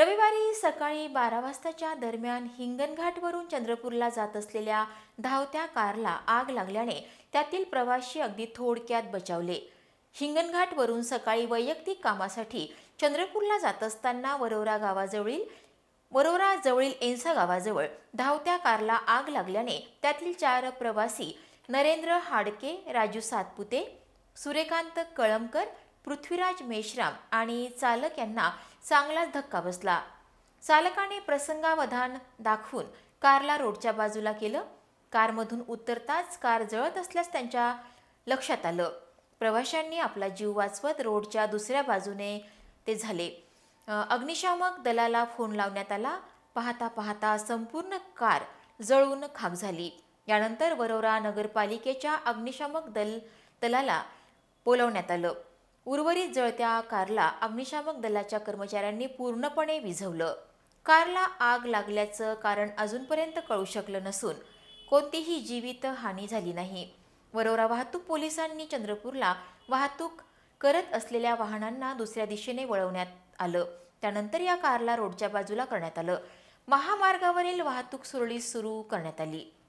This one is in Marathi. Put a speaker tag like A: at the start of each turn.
A: रविवारी सकाळी बारा वाजताच्या दरम्यान हिंगणघाटवरून चंद्रपूरला जात असलेल्या धावत्या कारला आग लागल्याने त्यातील प्रवाशी अगदी थोडक्यात बचावले हिंगणघाटवरून सकाळी वैयक्तिक कामासाठी चंद्रपूरला जात असताना वरोरा गावाजवळील वरोराजवळील एन्सा गावाजवळ धावत्या कारला आग लागल्याने त्यातील चार प्रवासी नरेंद्र हाडके राजू सातपुते सूर्यकांत कळमकर पृथ्वीराज मेश्राम आणि चालक यांना चांगलाच धक्का बसला चालकाने प्रसंगावधान दाखवून कारला रोडच्या बाजूला केलं कारमधून उतरताच कार जळत असल्यास त्यांच्या लक्षात आलं प्रवाशांनी आपला जीव वाचवत रोडच्या दुसऱ्या बाजूने ते झाले अग्निशामक दलाला फोन लावण्यात आला पाहता पाहता संपूर्ण कार जळून खाक झाली यानंतर वरोरा नगरपालिकेच्या अग्निशामक दल दलाला बोलवण्यात आलं उर्वरित जळत्या कारला अग्निशामक दलाच्या कर्मचाऱ्यांनी पूर्णपणे विझवलं कारला आग लागल्याचं कारण अजूनपर्यंत कळू शकलं नसून कोणतीही जीवित हानी झाली नाही वरोरा वाहतूक पोलिसांनी चंद्रपूरला वाहतूक करत असलेल्या वाहनांना दुसऱ्या दिशेने वळवण्यात आलं त्यानंतर या कारला रोडच्या बाजूला करण्यात आलं महामार्गावरील वाहतूक सुरळीत सुरू करण्यात आली